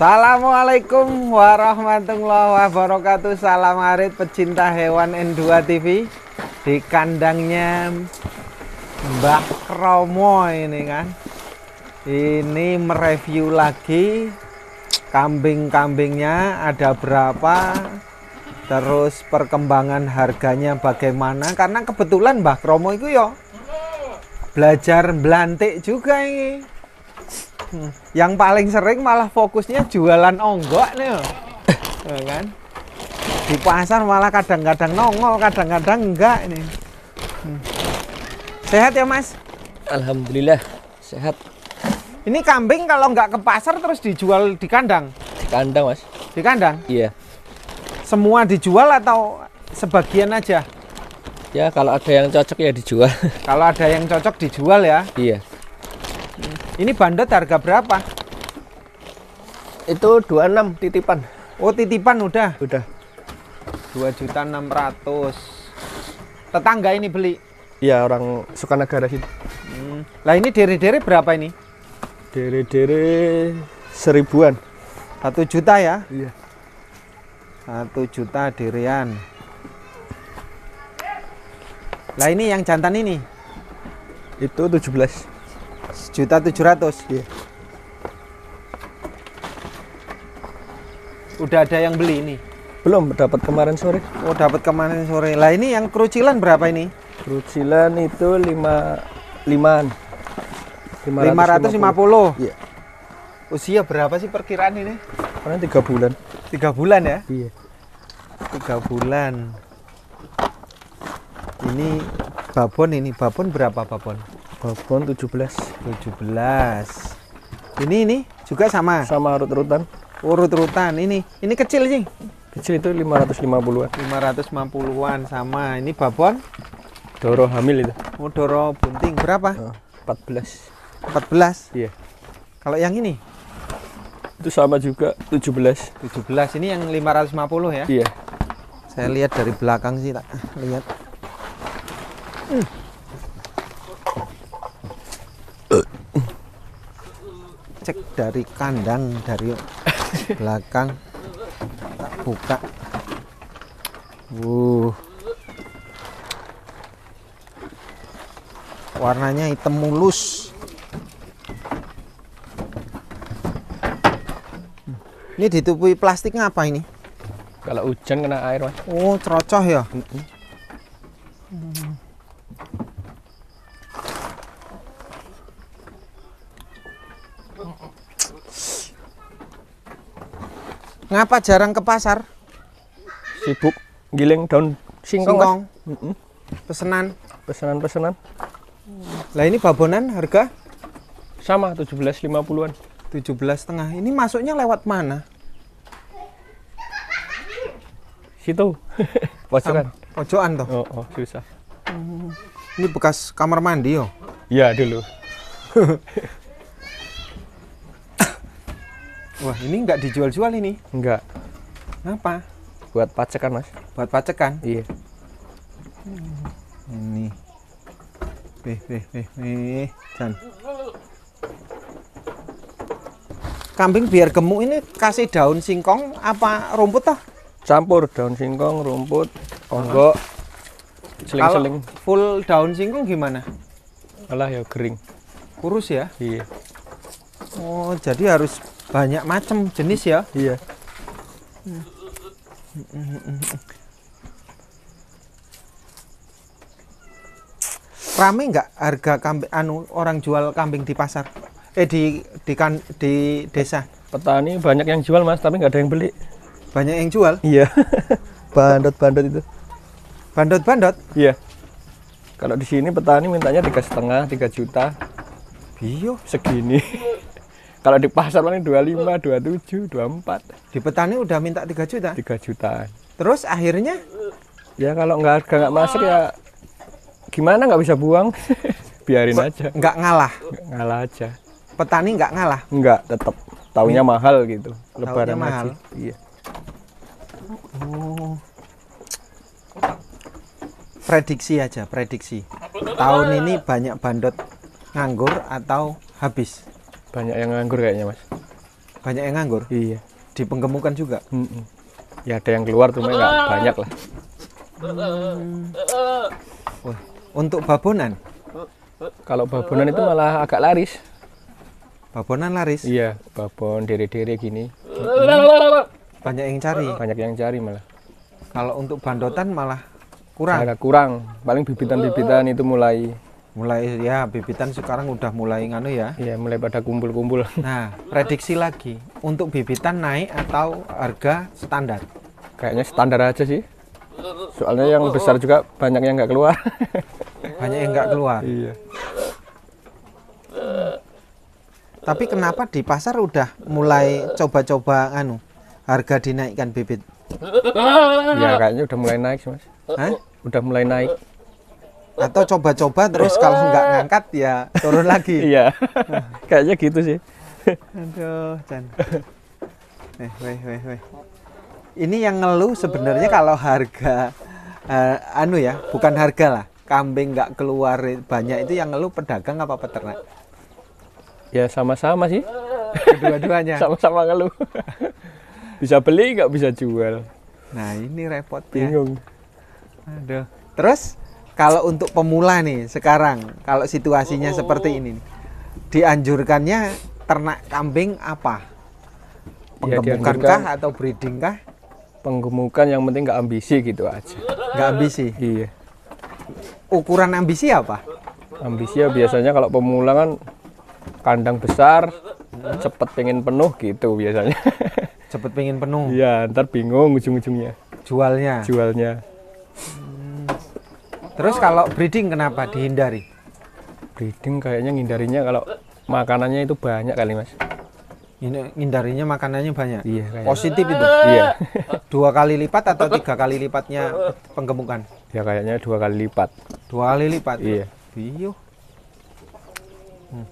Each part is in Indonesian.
Assalamualaikum warahmatullahi wabarakatuh Salam arit pecinta hewan N2 TV Di kandangnya Mbak Kromo ini kan Ini mereview lagi Kambing-kambingnya ada berapa Terus perkembangan harganya bagaimana Karena kebetulan Mbak Kromo itu yo ya Belajar belantik juga ini Hmm. Yang paling sering malah fokusnya jualan onggok nih. ya kan? Di pasar malah kadang-kadang nongol, kadang-kadang enggak ini. Hmm. Sehat ya, Mas? Alhamdulillah sehat. Ini kambing kalau nggak ke pasar terus dijual di kandang? Di kandang, Mas. Di kandang? Iya. Semua dijual atau sebagian aja? Ya, kalau ada yang cocok ya dijual. kalau ada yang cocok dijual ya? Iya. Ini bandot harga berapa? Itu 26 titipan. Oh, titipan udah. Udah. 2.600. Tetangga ini beli. Iya, orang sukanegara sih. Hmm. Lah ini dere-dere berapa ini? Dere-dere seribuan. Satu juta ya? Iya. Satu juta dirian. Lah ini yang jantan ini? Itu 17 sejuta tujuh ratus iya. udah ada yang beli ini belum dapat kemarin sore oh dapat kemarin sore lah ini yang kerucilan berapa ini kerucilan itu lima liman lima ratus lima puluh iya. usia berapa sih perkiraan ini karena tiga bulan tiga bulan ya iya tiga bulan ini babon ini babon berapa babon Babon 17 17 ini ini juga sama sama urut urutan urut urutan ini ini kecil sih kecil itu 550-an 550-an sama ini babon doro hamil itu oh doro bunting berapa oh, belas 14 14 iya kalau yang ini itu sama juga 17 17 ini yang 550 ya iya saya lihat dari belakang sih tak lihat hmm. dari kandang dari belakang tak buka uh, warnanya hitam mulus ini ditutupi plastik apa ini kalau hujan kena air mas oh cerocoh ya Ngapa jarang ke pasar? Sibuk giling daun singkong. singkong. Mm -mm. Pesenan. Pesenan-pesenan. Lah ini babonan harga sama 17.50-an. 17 setengah. Ini masuknya lewat mana? Situ. pojokan. Um, pojokan toh. Oh, oh, susah. Ini bekas kamar mandi yo. Iya dulu. Wah, ini nggak dijual-jual ini? Nggak. Kenapa? Buat pacekan, Mas. Buat pacekan? Iya. Hmm. Ini. Beh, beh, beh, beh. Jan. Kambing biar gemuk ini kasih daun singkong apa rumput toh? Campur daun singkong, rumput, onggok, seling-seling. Full daun singkong gimana? Alah ya kering. Kurus ya? Iya. Oh, jadi harus banyak macam jenis ya iya rame nggak harga kambing anu orang jual kambing di pasar eh di di kan di desa petani banyak yang jual mas tapi nggak ada yang beli banyak yang jual iya bandot bandot itu bandot bandot iya kalau di sini petani mintanya tiga setengah tiga juta bio iya. segini kalau di pasar paling 25, 27, 24. Di petani udah minta 3 juta? 3 jutaan. Terus akhirnya? Ya kalau nggak harga nggak masuk ya gimana nggak bisa buang? Biarin Be aja. Nggak ngalah? Nggak ngalah aja. Petani nggak ngalah? Nggak, tetap. Taunya hmm. mahal gitu. Taunya Lebaran mahal. Haji. Iya. Oh. Prediksi aja, prediksi. Tahun ini banyak bandot nganggur atau habis? banyak yang nganggur kayaknya mas banyak yang nganggur iya di penggemukan juga mm -mm. ya ada yang keluar cuma nggak uh-uh. banyak lah hmm. untuk babonan kalau babonan itu malah agak laris babonan laris iya babon diri diri gini hmm. banyak yang cari banyak yang cari malah kalau untuk bandotan malah kurang agak kurang paling bibitan-bibitan itu mulai mulai ya bibitan sekarang udah mulai nganu ya ya mulai pada kumpul-kumpul nah prediksi lagi untuk bibitan naik atau harga standar kayaknya standar aja sih soalnya yang besar juga banyak yang nggak keluar banyak yang nggak keluar iya tapi kenapa di pasar udah mulai coba-coba anu harga dinaikkan bibit ya kayaknya udah mulai naik sih mas Hah? udah mulai naik atau coba-coba terus kalau nggak ngangkat ya turun lagi iya kayaknya gitu sih aduh Chan eh weh weh weh ini yang ngeluh sebenarnya kalau harga uh, anu ya bukan harga lah kambing nggak keluar banyak itu yang ngeluh pedagang apa peternak ya sama-sama sih dua duanya sama-sama ngeluh bisa beli nggak bisa jual nah ini ya bingung aduh terus kalau untuk pemula nih sekarang kalau situasinya oh, oh, oh. seperti ini dianjurkannya ternak kambing apa penggemukan ya, kah atau breeding kah penggemukan yang penting nggak ambisi gitu aja nggak ambisi iya ukuran ambisi apa ambisi ya biasanya kalau pemula kan kandang besar hmm. cepet pengen penuh gitu biasanya cepet pengen penuh iya ntar bingung ujung-ujungnya jualnya jualnya Terus oh. kalau breeding kenapa dihindari? Breeding kayaknya ngindarinya kalau makanannya itu banyak kali mas. Ini ngindarinya makanannya banyak. Iya. Kayaknya. Positif itu. Iya. dua kali lipat atau tiga kali lipatnya penggemukan? Ya kayaknya dua kali lipat. Dua kali lipat. Iya. Biu. Iya.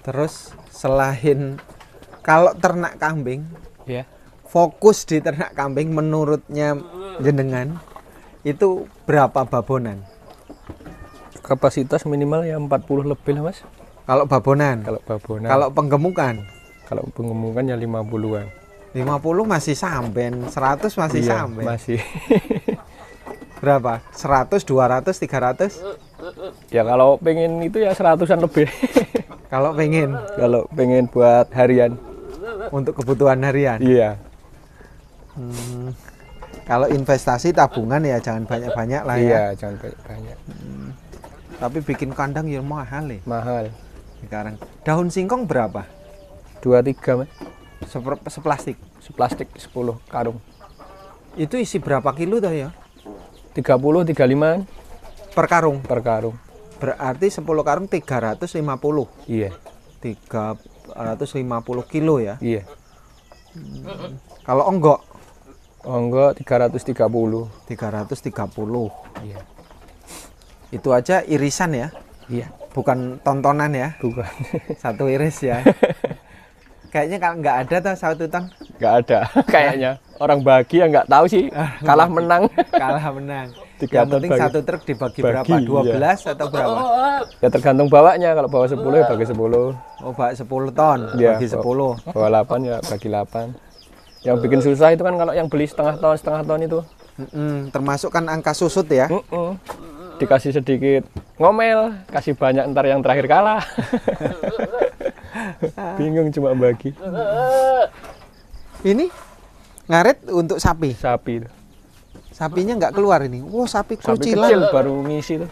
Terus selain kalau ternak kambing, ya. Yeah fokus di ternak kambing menurutnya jenengan itu berapa babonan? Kapasitas minimal ya 40 lebih lah mas. Kalau babonan? Kalau babonan. Kalau penggemukan? Kalau penggemukan ya 50-an. 50 masih samben, 100 masih iya, samben. masih. berapa? 100, 200, 300? Ya kalau pengen itu ya 100-an lebih. kalau pengen? Kalau pengen buat harian. Untuk kebutuhan harian? Iya Hmm. Kalau investasi tabungan ya jangan banyak-banyak lah ya. Iya, jangan banyak-banyak. Hmm. Tapi bikin kandang ya mahal ya. Mahal. Sekarang daun singkong berapa? Dua tiga, mas. Seper, seplastik. Seplastik sepuluh karung. Itu isi berapa kilo dah ya? Tiga puluh, tiga lima. Per karung. Per karung. Berarti 10 karung 350. Iya. 350 kilo ya. Iya. Hmm. Kalau onggok Oh enggak, 330. 330. Iya. Itu aja irisan ya? Iya. Bukan tontonan ya? Bukan. Satu iris ya. Kayaknya kalau nggak ada tuh satu tutang. Nggak ada. Kayaknya orang bagi yang nggak tahu sih. Ah, Kalah iya. menang. Kalah menang. Tiga Yang penting bagi. satu truk dibagi bagi, berapa? 12 iya. atau berapa? Ya tergantung bawanya. Kalau bawa 10 ya bagi 10. Oh, iya, bawa 10 ton, ya, bagi 10. Bawa 8 ya bagi 8 yang bikin susah itu kan kalau yang beli setengah tahun setengah tahun itu Mm-mm, termasuk kan angka susut ya Mm-mm. dikasih sedikit ngomel kasih banyak ntar yang terakhir kalah bingung cuma bagi ini ngaret untuk sapi sapi itu sapinya nggak keluar ini wow sapi kecil baru ngisi tuh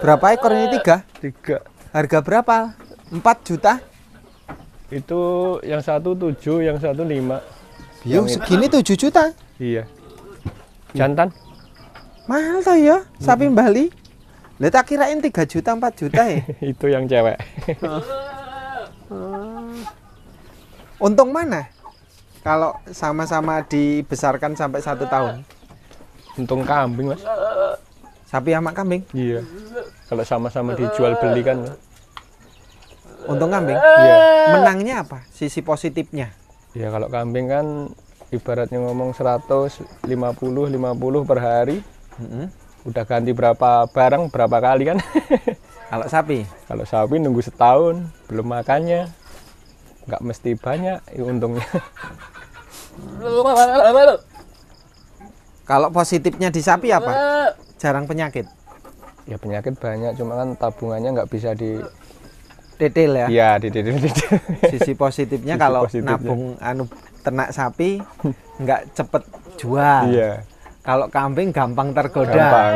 berapa ekor ini tiga tiga harga berapa empat juta itu yang satu tujuh yang satu lima Yo segini tujuh juta. Iya. Jantan. Mahal tuh ya sapi hmm. Bali. Lihat tak kirain 3 juta 4 juta ya. Itu yang cewek. Oh. Untung mana? Kalau sama-sama dibesarkan sampai satu tahun. Untung kambing, Mas. Sapi sama kambing? Iya. Kalau sama-sama dijual beli kan. Untung kambing? Iya. Menangnya apa? Sisi positifnya? ya kalau kambing kan ibaratnya ngomong 150 50 per hari mm -hmm. udah ganti berapa barang berapa kali kan kalau sapi kalau sapi nunggu setahun belum makannya nggak mesti banyak ya untungnya kalau positifnya di sapi apa jarang penyakit ya penyakit banyak cuma kan tabungannya nggak bisa di detail ya iya detail detail sisi positifnya sisi kalau positifnya. nabung anu ternak sapi nggak cepet jual iya kalau kambing gampang tergoda gampang.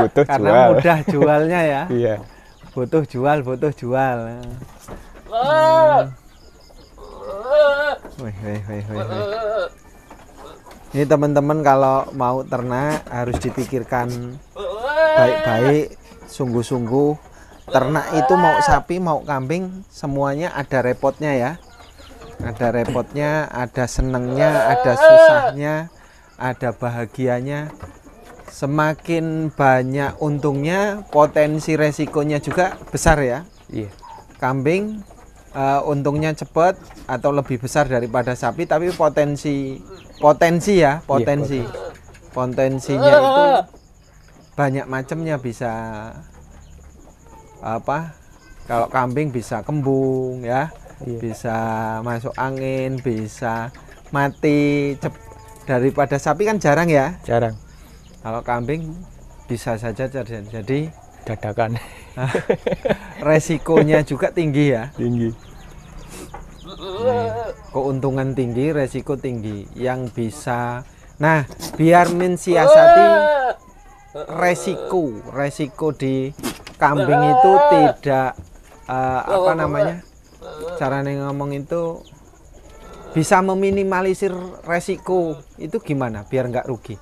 butuh karena jual. mudah jualnya ya iya butuh jual butuh jual hmm. wih, wih, wih, wih. ini teman-teman kalau mau ternak harus dipikirkan baik-baik sungguh-sungguh ternak itu mau sapi mau kambing semuanya ada repotnya ya ada repotnya ada senengnya ada susahnya ada bahagianya semakin banyak untungnya potensi resikonya juga besar ya iya kambing uh, untungnya cepat atau lebih besar daripada sapi tapi potensi potensi ya iya, potensi iya, potensinya itu ah. banyak macamnya bisa apa kalau kambing bisa kembung ya iya. bisa masuk angin bisa mati cep daripada sapi kan jarang ya jarang kalau kambing bisa saja terjadi jadi dadakan resikonya juga tinggi ya tinggi keuntungan tinggi resiko tinggi yang bisa nah biar mensiasati resiko resiko di kambing itu eh. tidak uh, apa namanya cara ngomong itu bisa meminimalisir resiko itu gimana biar nggak rugi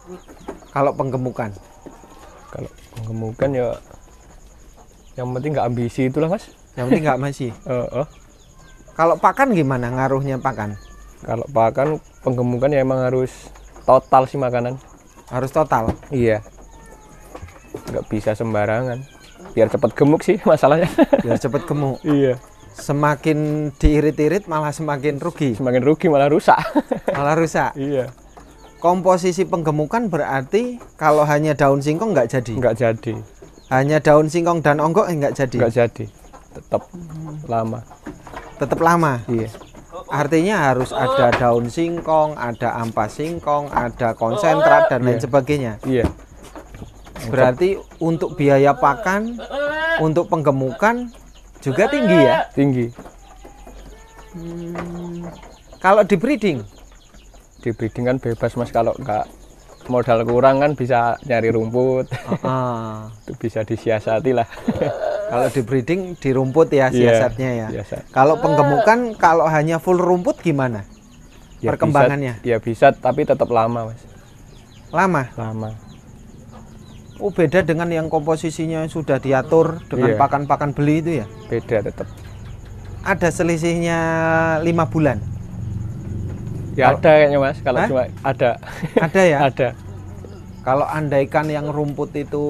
kalau penggemukan kalau penggemukan ya yang penting nggak ambisi itulah mas yang penting nggak masih uh, uh. kalau pakan gimana ngaruhnya pakan kalau pakan penggemukan ya emang harus total sih makanan harus total iya nggak bisa sembarangan biar cepat gemuk sih masalahnya biar cepat gemuk iya semakin diirit-irit malah semakin rugi semakin rugi malah rusak malah rusak iya komposisi penggemukan berarti kalau hanya daun singkong nggak jadi nggak jadi hanya daun singkong dan onggok eh, nggak jadi nggak jadi tetap lama tetap lama iya artinya harus ada daun singkong ada ampas singkong ada konsentrat dan lain iya. sebagainya iya Berarti untuk biaya pakan, untuk penggemukan juga tinggi ya? Tinggi. Hmm, kalau di breeding? Di breeding kan bebas mas kalau nggak modal kurang kan bisa nyari rumput. Ah, ah. Itu bisa disiasati lah. kalau di breeding di rumput ya iya, siasatnya ya. Siasat. Kalau penggemukan kalau hanya full rumput gimana? Ya, perkembangannya? Bisa, ya bisa tapi tetap lama mas. Lama? Lama Oh beda dengan yang komposisinya sudah diatur dengan pakan iya. pakan-pakan beli itu ya? Beda tetap. Ada selisihnya lima bulan. Ya kalau, ada kayaknya mas, kalau cuma ada. Ada ya? ada. Kalau andaikan yang rumput itu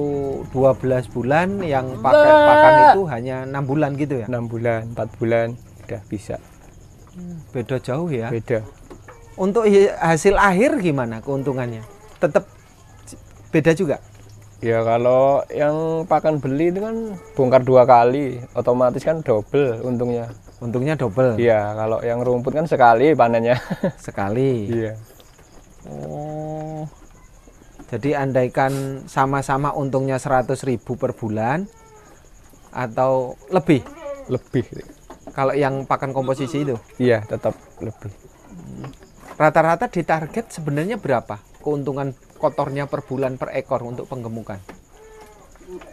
12 bulan, yang pakai pakan itu hanya enam bulan gitu ya? Enam bulan, empat bulan udah bisa. Beda jauh ya? Beda. Untuk hasil akhir gimana keuntungannya? Tetap beda juga? Ya kalau yang pakan beli itu kan bongkar dua kali, otomatis kan double untungnya. Untungnya double. Iya, kalau yang rumput kan sekali panennya. Sekali. Iya. Oh. Jadi andaikan sama-sama untungnya 100 ribu per bulan atau lebih? Lebih. Kalau yang pakan komposisi itu? Iya, tetap lebih. Hmm. Rata-rata di target sebenarnya berapa keuntungan kotornya per bulan per ekor untuk penggemukan?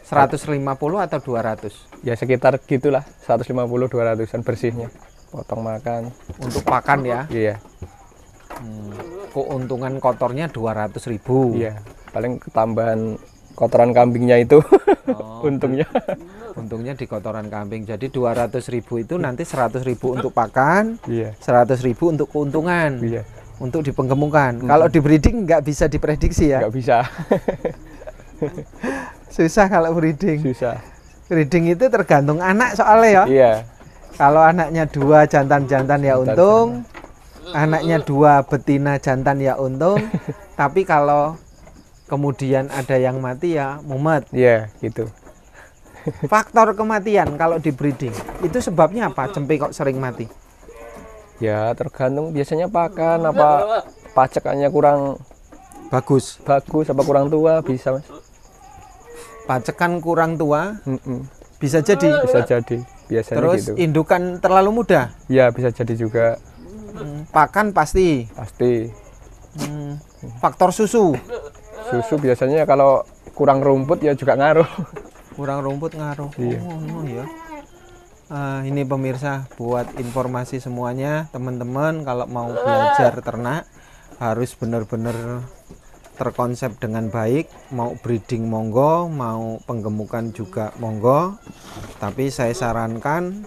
150 atau 200? Ya sekitar gitulah, 150 200-an bersihnya. Potong makan. Untuk pakan ya? Iya. Hmm, keuntungan kotornya 200 ribu. Iya, paling tambahan kotoran kambingnya itu oh, untungnya. Untungnya di kotoran kambing. Jadi 200 ribu itu nanti 100 ribu untuk pakan, iya. 100 ribu untuk keuntungan. Iya untuk dipenggemukan. Hmm. Kalau di breeding nggak bisa diprediksi ya. Nggak bisa. Susah kalau breeding. Susah. Breeding itu tergantung anak soalnya ya. Iya. Kalau anaknya dua jantan-jantan ya untung, anaknya dua betina jantan ya untung. tapi kalau kemudian ada yang mati ya mumet. Iya, yeah, gitu. Faktor kematian kalau di breeding itu sebabnya apa? Cempe kok sering mati? ya tergantung biasanya pakan apa pacekannya kurang bagus bagus apa kurang tua bisa mas pacekan kurang tua mm -mm. bisa jadi bisa jadi biasanya terus gitu. indukan terlalu muda ya bisa jadi juga mm, pakan pasti pasti hmm, faktor susu susu biasanya kalau kurang rumput ya juga ngaruh kurang rumput ngaruh iya. oh, oh, ya uh, ini pemirsa buat informasi semuanya teman-teman kalau mau belajar ternak harus benar-benar terkonsep dengan baik mau breeding monggo mau penggemukan juga monggo tapi saya sarankan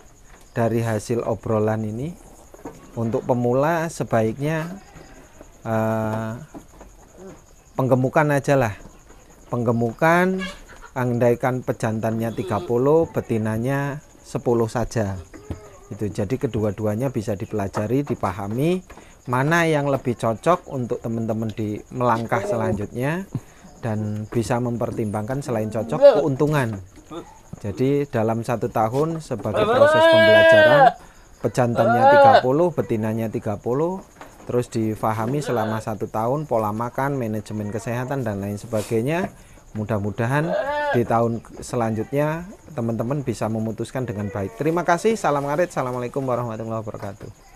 dari hasil obrolan ini untuk pemula sebaiknya uh, penggemukan aja lah penggemukan andaikan pejantannya 30 betinanya 10 saja itu jadi kedua-duanya bisa dipelajari dipahami mana yang lebih cocok untuk teman-teman di melangkah selanjutnya dan bisa mempertimbangkan selain cocok keuntungan jadi dalam satu tahun sebagai proses pembelajaran pejantannya 30 betinanya 30 terus difahami selama satu tahun pola makan manajemen kesehatan dan lain sebagainya Mudah-mudahan di tahun selanjutnya teman-teman bisa memutuskan dengan baik. Terima kasih. Salam ngarit. Assalamualaikum warahmatullahi wabarakatuh.